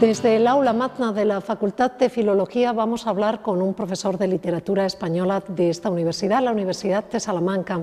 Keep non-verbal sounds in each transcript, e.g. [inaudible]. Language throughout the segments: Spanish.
Desde el aula magna de la Facultad de Filología vamos a hablar con un profesor de literatura española de esta universidad, la Universidad de Salamanca.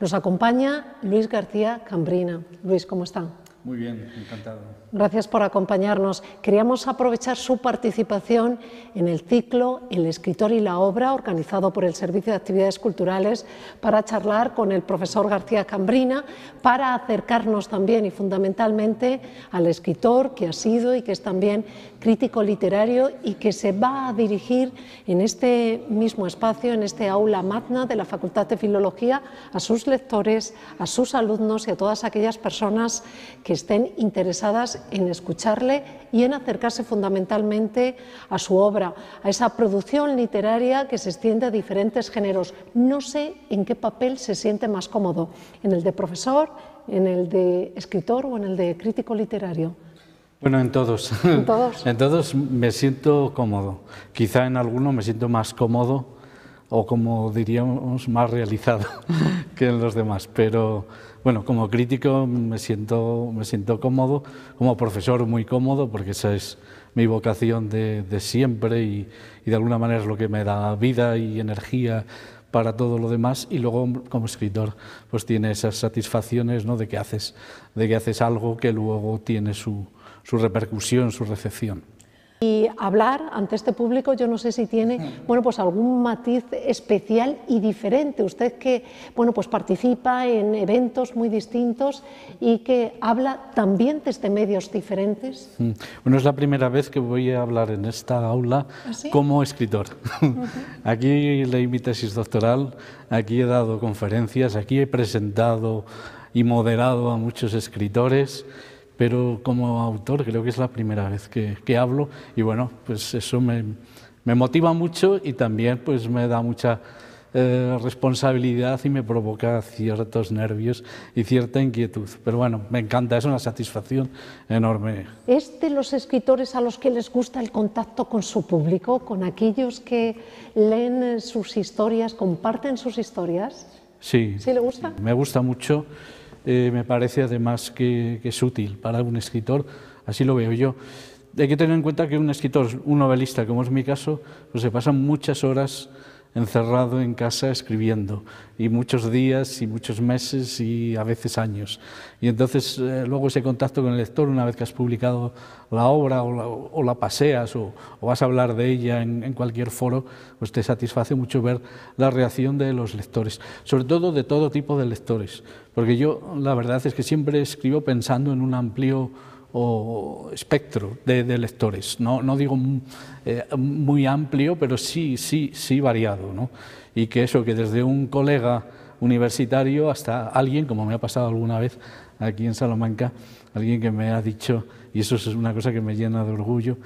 Nos acompaña Luis García Cambrina. Luis, ¿cómo está? Muy bien, encantado. Gracias por acompañarnos. Queríamos aprovechar su participación en el ciclo El escritor y la obra, organizado por el Servicio de Actividades Culturales, para charlar con el profesor García Cambrina, para acercarnos también y fundamentalmente al escritor que ha sido y que es también crítico literario y que se va a dirigir en este mismo espacio, en este aula magna de la Facultad de Filología, a sus lectores, a sus alumnos y a todas aquellas personas que estén interesadas en escucharle y en acercarse fundamentalmente a su obra, a esa producción literaria que se extiende a diferentes géneros. No sé en qué papel se siente más cómodo, en el de profesor, en el de escritor o en el de crítico literario. Bueno, en todos. En todos. [laughs] en todos me siento cómodo. Quizá en alguno me siento más cómodo o como diríamos más realizado [laughs] que en los demás, pero bueno, como crítico me siento, me siento cómodo, como profesor muy cómodo, porque esa es mi vocación de, siempre y, de alguna manera es lo que me da vida y energía para todo lo demás y luego como escritor pues tiene esas satisfacciones ¿no? de que haces de que haces algo que luego tiene su, su repercusión, su recepción. Y hablar ante este público, yo no sé si tiene, bueno, pues algún matiz especial y diferente. Usted que, bueno, pues participa en eventos muy distintos y que habla también desde medios diferentes. Mm. Bueno, es la primera vez que voy a hablar en esta aula ¿Ah, como escritor. [laughs] Aquí leí mi tesis doctoral, aquí he dado conferencias, aquí he presentado y moderado a muchos escritores pero como autor creo que es la primera vez que, que hablo y bueno, pues eso me, me, motiva mucho y también pues me da mucha eh, responsabilidad y me provoca ciertos nervios y cierta inquietud. Pero bueno, me encanta, es una satisfacción enorme. ¿Es de los escritores a los que les gusta el contacto con su público, con aquellos que leen sus historias, comparten sus historias? Sí. ¿Sí le gusta? me gusta mucho. Eh, me parece además que, que, es útil para un escritor, así lo veo yo. Hay que tener en cuenta que un escritor, un novelista, como es mi caso, pues se pasan muchas horas encerrado en casa escribiendo, y muchos días y muchos meses y a veces años. Y entonces eh, luego ese contacto con el lector, una vez que has publicado la obra o la, paseas o, vas a hablar de ella en, cualquier foro, pues te satisface mucho ver la reacción de los lectores, sobre todo de todo tipo de lectores, porque yo la verdad es que siempre escribo pensando en un amplio o espectro de, lectores. No, no digo mm, eh, muy amplio, pero sí, sí, sí variado. ¿no? Y que eso, que desde un colega universitario hasta alguien, como me ha pasado alguna vez aquí en Salamanca, alguien que me ha dicho, y eso es una cosa que me llena de orgullo,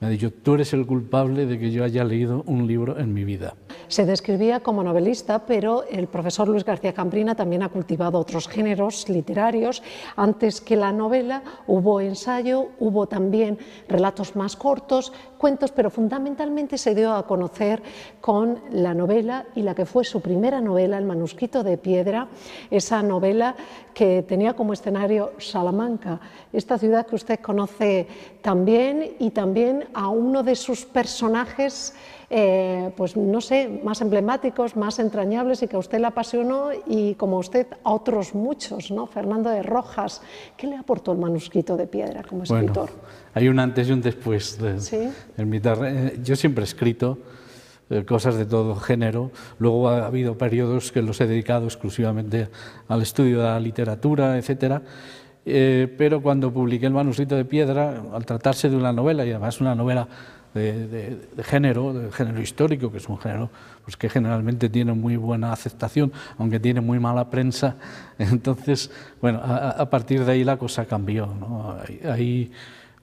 me ha dicho, tú eres el culpable de que yo haya leído un libro en mi vida. Se describía como novelista, pero el profesor Luis García Camprina también ha cultivado otros géneros literarios. Antes que la novela hubo ensayo, hubo también relatos más cortos, cuentos, pero fundamentalmente se dio a conocer con la novela y la que fue su primera novela, El manuscrito de piedra, esa novela que tenía como escenario Salamanca, esta ciudad que usted conoce también y también a uno de sus personajes eh, pues no sé, más emblemáticos, más entrañables y que a usted le apasionó y como a usted a otros muchos, ¿no? Fernando de Rojas, ¿qué le aportó el manuscrito de piedra como escritor? Bueno, hay un antes y un después ¿Sí? en mi eh, Yo siempre he escrito eh, cosas de todo género. Luego ha habido periodos que los he dedicado exclusivamente al estudio de la literatura, etcétera. pero cuando publiqué el manuscrito de piedra, al tratarse de una novela, y además una novela de, género, de género histórico, que es un género pues, que generalmente tiene muy buena aceptación, aunque tiene muy mala prensa. [laughs] Entonces, bueno, a, partir de ahí la cosa cambió. Ahí,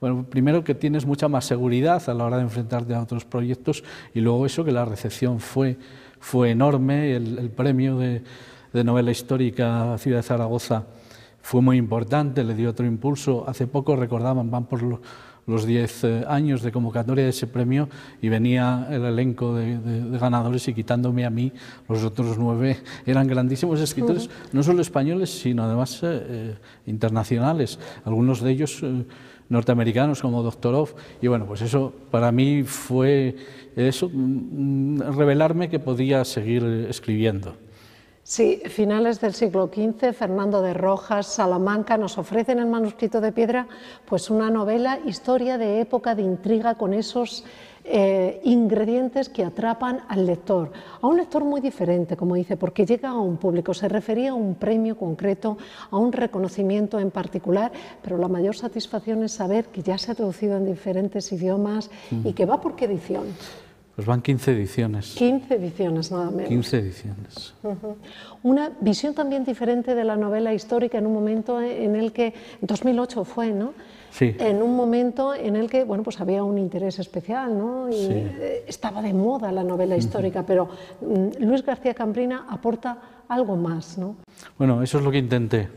bueno, primero que tienes mucha más seguridad a la hora de enfrentarte a otros proyectos y luego eso que la recepción fue, fue enorme, el, premio de, de novela histórica Ciudad de Zaragoza fue muy importante, le dio otro impulso. Hace poco recordaban, van por los los 10 eh, años de convocatoria de ese premio y venía el elenco de, ganadores y quitándome a mí, los otros nueve [laughs] eran grandísimos escritores, no solo españoles, sino además eh, eh, internacionales, algunos de ellos norteamericanos como Doctorov, y bueno, pues eso para mí fue eso, mm, mm, revelarme que podía seguir escribiendo. Sí, finales del siglo XV, Fernando de Rojas, Salamanca, nos ofrecen el manuscrito de piedra pues una novela, historia de época, de intriga, con esos eh, ingredientes que atrapan al lector, a un lector muy diferente, como dice, porque llega a un público, se refería a un premio concreto, a un reconocimiento en particular, pero la mayor satisfacción es saber que ya se ha traducido en diferentes idiomas y que va por qué edición. Pues van 15 ediciones. 15 ediciones, nada menos. 15 ediciones. Una visión también diferente de la novela histórica en un momento eh, en el que, 2008 fue, ¿no? Sí. En un momento en el que, bueno, pues había un interés especial, ¿no? Y sí. Eh, estaba de moda la novela histórica, pero mm, Luis García Cambrina aporta algo más, ¿no? Bueno, eso es lo que intenté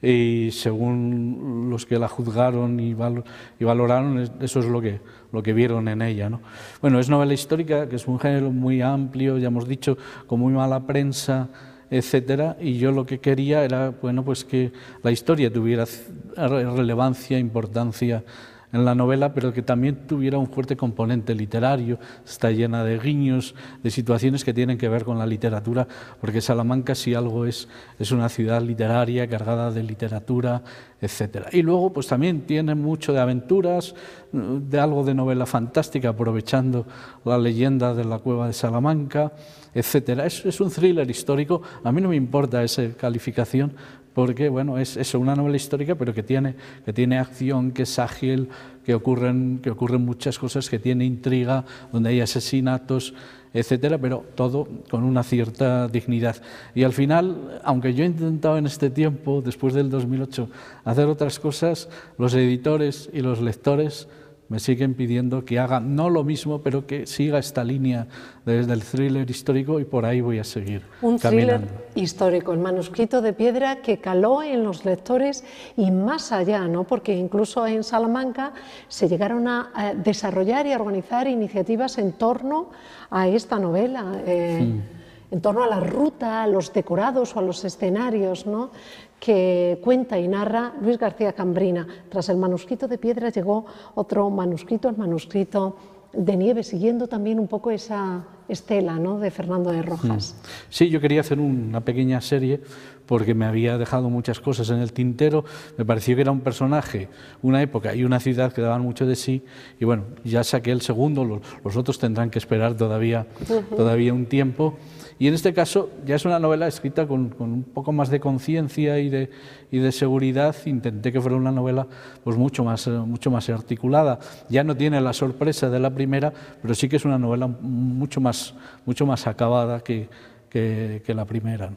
y según los que la juzgaron y, valoraron, eso es lo que, lo que vieron en ella. ¿no? Bueno, es novela histórica, que es un género muy amplio, ya hemos dicho, con muy mala prensa, etcétera, y yo lo que quería era bueno, pues que la historia tuviera relevancia, importancia en la novela, pero que también tuviera un fuerte componente literario. Está llena de guiños, de situaciones que tienen que ver con la literatura, porque Salamanca, si algo es, es una ciudad literaria, cargada de literatura, etcétera. Y luego, pues también tiene mucho de aventuras, de algo de novela fantástica, aprovechando la leyenda de la cueva de Salamanca, etcétera. Es, un thriller histórico. A mí no me importa esa calificación, porque bueno, es, una novela histórica, pero que tiene, que tiene acción, que es ágil, que ocurren, que ocurren muchas cosas, que tiene intriga, donde hay asesinatos, etcétera, pero todo con una cierta dignidad. Y al final, aunque yo he intentado en este tiempo, después del 2008, hacer otras cosas, los editores y los lectores me siguen pidiendo que haga no lo mismo, pero que siga esta línea desde el thriller histórico y por ahí voy a seguir. Un thriller histórico, el manuscrito de piedra que caló en los lectores y más allá, ¿no? porque incluso en Salamanca se llegaron a, eh, desarrollar y organizar iniciativas en torno a esta novela. Eh, en torno a la ruta, a los decorados o a los escenarios ¿no? que cuenta y narra Luis García Cambrina. Tras el manuscrito de piedra llegó otro manuscrito, el manuscrito de nieve, siguiendo también un poco esa estela ¿no? de Fernando de Rojas. Mm. Sí, yo quería hacer una pequeña serie porque me había dejado muchas cosas en el tintero, me pareció que era un personaje, una época y una ciudad que daban mucho de sí, y bueno, ya saqué el segundo, los, otros tendrán que esperar todavía, todavía un tiempo. Y en este caso ya es una novela escrita con, un poco más de conciencia y de, y de seguridad. Intenté que fuera una novela pues, mucho, más, mucho más articulada. Ya no tiene la sorpresa de la primera, pero sí que es una novela mucho más, mucho más acabada que, que, que la primera.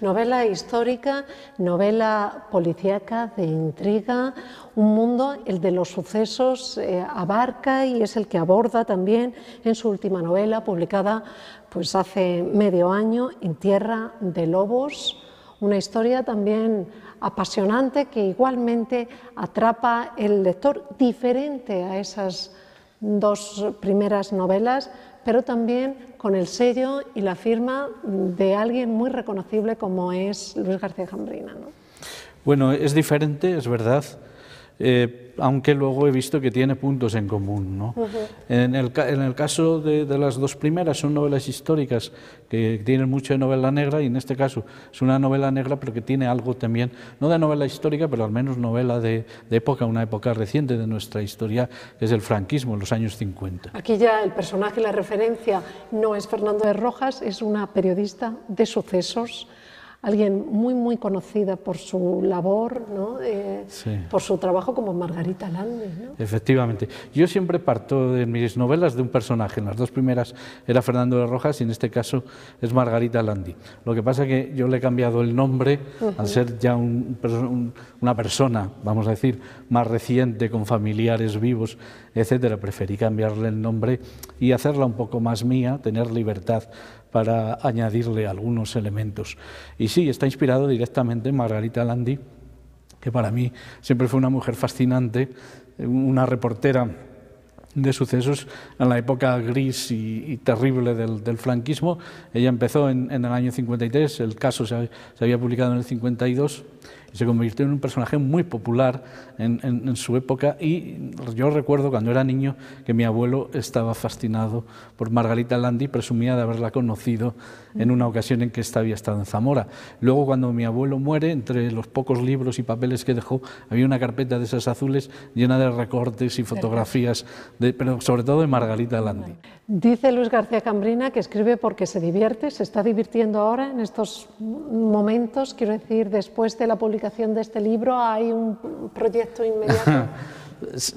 Novela histórica, novela policíaca de intriga, un mundo, el de los sucesos, eh, abarca y es el que aborda también en su última novela, publicada pues hace medio año, En Tierra de Lobos, una historia también apasionante que igualmente atrapa el lector diferente a esas dos primeras novelas pero también con el sello y la firma de alguien muy reconocible como es Luis García Jambrina. Bueno, es diferente, es verdad, eh, aunque luego he visto que tiene puntos en común. ¿no? en, el, en, el, caso de, las dos primeras son novelas históricas que tienen mucho de novela negra y en este caso es una novela negra pero que tiene algo también, no de novela histórica, pero al menos novela de, de época, una época reciente de nuestra historia, que es el franquismo, en los años 50. Aquí ya el personaje, la referencia no es Fernando de Rojas, es una periodista de sucesos alguien muy, muy conocida por su labor, ¿no? Eh, por su trabajo como Margarita Landi. Efectivamente. Yo siempre parto de mis novelas de un personaje. En las dos primeras era Fernando de Rojas y en este caso es Margarita Landi. Lo que pasa es que yo le he cambiado el nombre al ser ya una persona, vamos a decir, más reciente, con familiares vivos, etcétera. Preferí cambiarle el nombre y hacerla un poco más mía, tener libertad para añadirle algunos elementos. Y sí, está inspirado directamente en Margarita Landi, que para mí siempre fue una mujer fascinante, una reportera de sucesos en la época gris y, terrible del, franquismo. Ella empezó en, el año 53, el caso se, se había publicado en el 52 se convirtió en un personaje muy popular en, su época y yo recuerdo cuando era niño que mi abuelo estaba fascinado por Margarita Landi, presumía de haberla conocido en una ocasión en que esta había estado en Zamora. Luego cuando mi abuelo muere, entre los pocos libros y papeles que dejó, había una carpeta de esas azules llena de recortes y fotografías, de, pero sobre todo de Margarita Landi. Dice Luis García Cambrina que escribe porque se divierte, se está divirtiendo ahora en estos momentos, quiero decir, después de la publicación de este libro? ¿Hay un proyecto inmediato? [laughs]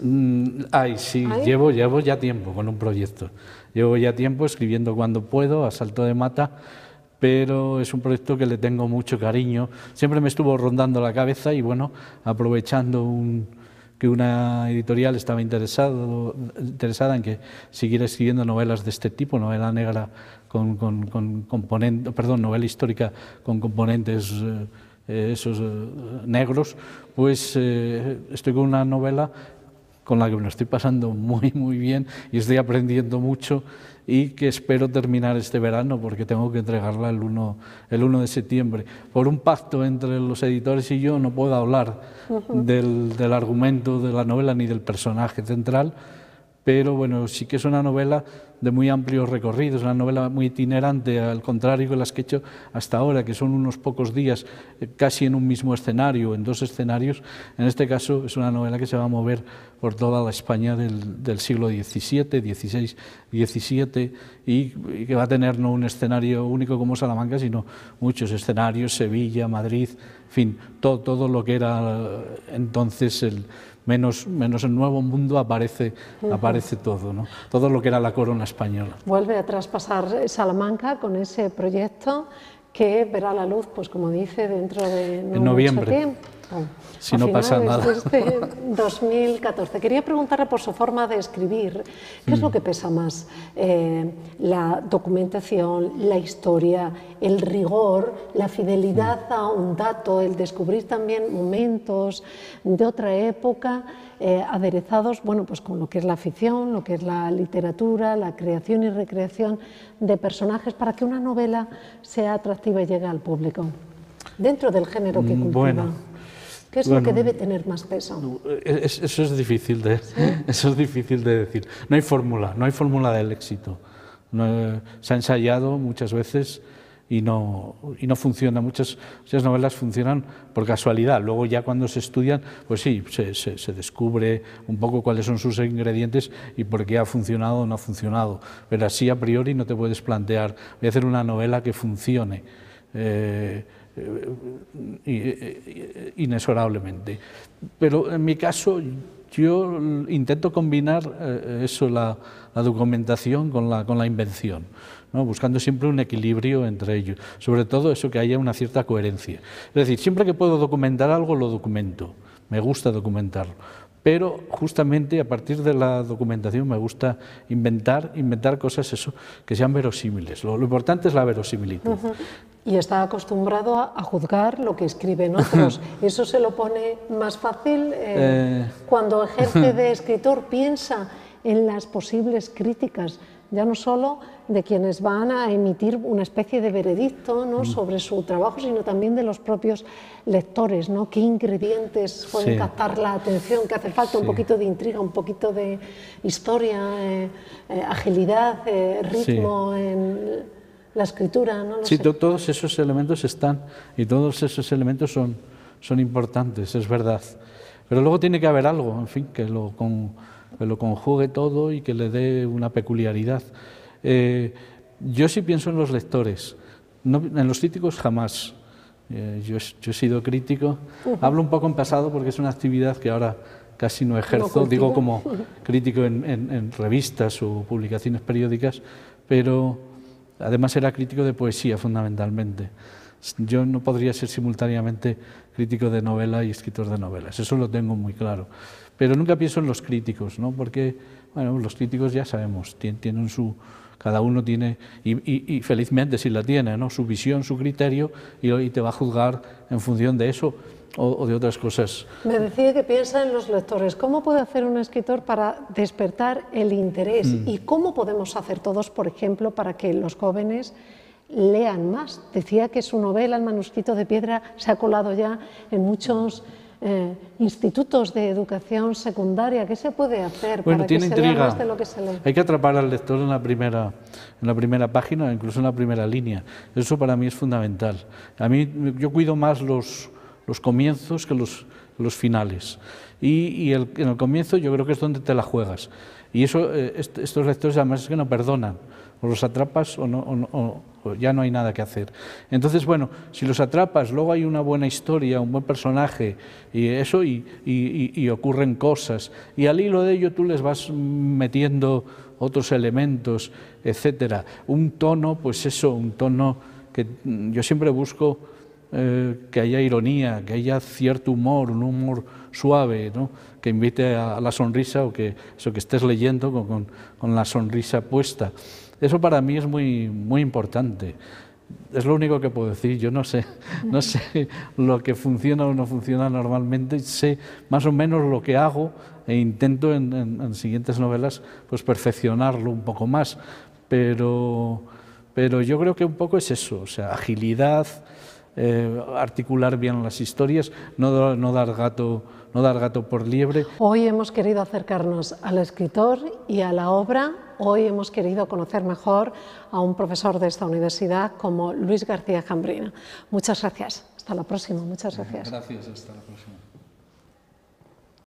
Mm, Ay, sí, Llevo, llevo ya tiempo con un proyecto. Llevo ya tiempo escribiendo cuando puedo, a salto de mata, pero es un proyecto que le tengo mucho cariño. Siempre me estuvo rondando la cabeza y bueno, aprovechando un, que una editorial estaba interesado, interesada en que siguiera escribiendo novelas de este tipo, novela negra con, con, con componentes, perdón, novela histórica con componentes... Eh, eh, esos eh, negros, pues eh, estoy con una novela con la que me estoy pasando [laughs] muy, muy bien y estoy aprendiendo mucho y que espero terminar este verano porque tengo que entregarla el 1, el 1 de septiembre. Por un pacto entre los editores y yo no puedo hablar del, argumento de la novela ni del personaje central, pero bueno, sí que es una novela de muy amplios recorridos, una novela muy itinerante, al contrario de las que he hecho hasta ahora, que son unos pocos días eh, casi en un mismo escenario, en dos escenarios. En este caso es una novela que se va a mover por toda la España del, siglo XVII, XVI, XVII, y, que va a tener no un escenario único como Salamanca, sino muchos escenarios, Sevilla, Madrid, en fin, todo, todo lo que era eh, entonces el menos, menos el nuevo mundo, aparece, aparece todo, todo lo que era la corona española. Vuelve a traspasar Salamanca con ese proyecto que verá la luz, pues como dice, dentro de noviembre. Ah, si no pasa nada. Desde 2014. Este [laughs] Quería preguntarle por su forma de escribir. ¿Qué es lo mm. que pesa más? Eh, ¿La documentación, la historia, el rigor, la fidelidad mm. a un dato, el descubrir también momentos de otra época eh, aderezados bueno, pues con lo que es la ficción, lo que es la literatura, la creación y recreación de personajes para que una novela sea atractiva y llegue al público? Dentro del género que mm, cultiva. ¿Qué es lo que debe tener más peso? Eh, eso, es difícil de, [laughs] eso es difícil de decir. No hay fórmula, no hay fórmula del éxito. Eh, se ha ensayado muchas veces y no, no funciona. Muchas, novelas funcionan por casualidad. Luego ya cuando se estudian, pues sí, se, descubre un poco cuáles son sus ingredientes y por qué ha funcionado o no ha funcionado. Pero así a priori no te puedes plantear, voy a hacer una novela que funcione. Eh, eh, eh, eh, inexorablemente. Pero en mi caso yo intento combinar eso, la, documentación con la, con la invención. ¿no? buscando siempre un equilibrio entre ellos, sobre todo eso que haya una cierta coherencia. Es decir, siempre que puedo documentar algo, lo documento, me gusta documentarlo, pero justamente a partir de la documentación me gusta inventar, inventar cosas eso, que sean verosímiles. Lo, importante es la verosimilitud y está acostumbrado a, juzgar lo que escriben otros. [laughs] ¿Eso se lo pone más fácil eh, eh. cuando ejerce [laughs] de escritor? Piensa en las posibles críticas, ya no solo de quienes van a emitir una especie de veredicto ¿no? Mm. sobre su trabajo, sino también de los propios lectores, ¿no? qué ingredientes pueden captar la atención, ¿Qué hace falta un poquito de intriga, un poquito de historia, eh, eh, agilidad, ritmo en la escritura, sí, todos esos elementos están y todos esos elementos son, son importantes, es verdad. Pero luego tiene que haber algo, en fin, que lo, con, lo conjugue todo y que le dé una peculiaridad. Eh, yo sí pienso en los lectores, no, en los críticos jamás. Eh, yo, he sido crítico, hablo un poco en pasado porque es una actividad que ahora casi no ejerzo, digo como [laughs] crítico en, en revistas o publicaciones periódicas, pero Además era crítico de poesía fundamentalmente. Yo no podría ser simultáneamente crítico de novela y escritor de novelas, eso lo tengo muy claro. Pero nunca pienso en los críticos, ¿no? porque bueno, los críticos ya sabemos, cada uno tiene, y, felizmente si la tiene, ¿no? su visión, su criterio, y, y te va a juzgar en función de eso o, de otras cosas. Me decía que piensa en los lectores. ¿Cómo puede hacer un escritor para despertar el interés? Mm. ¿Y cómo podemos hacer todos, por ejemplo, para que los jóvenes lean más? Decía que su novela, El manuscrito de piedra, se ha colado ya en muchos... Eh, institutos de educación secundaria. ¿Qué se puede hacer para que se lea más de lo que se lee? Hay que atrapar al lector en la primera, en la primera página, incluso en la primera línea. Eso para mí es fundamental. A mí yo cuido más los los comienzos que los, los finales. Y, en el comienzo yo creo que es donde te la juegas. Y eso, eh, estos lectores además es que no perdonan. O los atrapas o, ya no hay nada que hacer. Entonces, bueno, si los atrapas, luego hay una buena historia, un buen personaje y eso, y, y ocurren cosas. Y al hilo de ello tú les vas metiendo otros elementos, etcétera. Un tono, pues eso, un tono que yo siempre busco eh, que haya ironía, que haya cierto humor, un humor suave, ¿no? que invite a, la sonrisa o que eso que estés leyendo con, la sonrisa puesta. Eso para mí es muy, muy importante. Es lo único que puedo decir. Yo no sé, [laughs] no sé lo que funciona o no funciona normalmente. Sé más o menos lo que hago e intento en, en siguientes novelas pues perfeccionarlo un poco más. Pero, pero yo creo que un poco es eso, o sea, agilidad, eh, articular bien las historias, no, dar gato, no dar gato por liebre. Hoy hemos querido acercarnos al escritor y a la obra. Hoy hemos querido conocer mejor a un profesor de esta universidad como Luis García Jambrina. Muchas gracias. Hasta la próxima. Muchas gracias. Gracias. Hasta la próxima.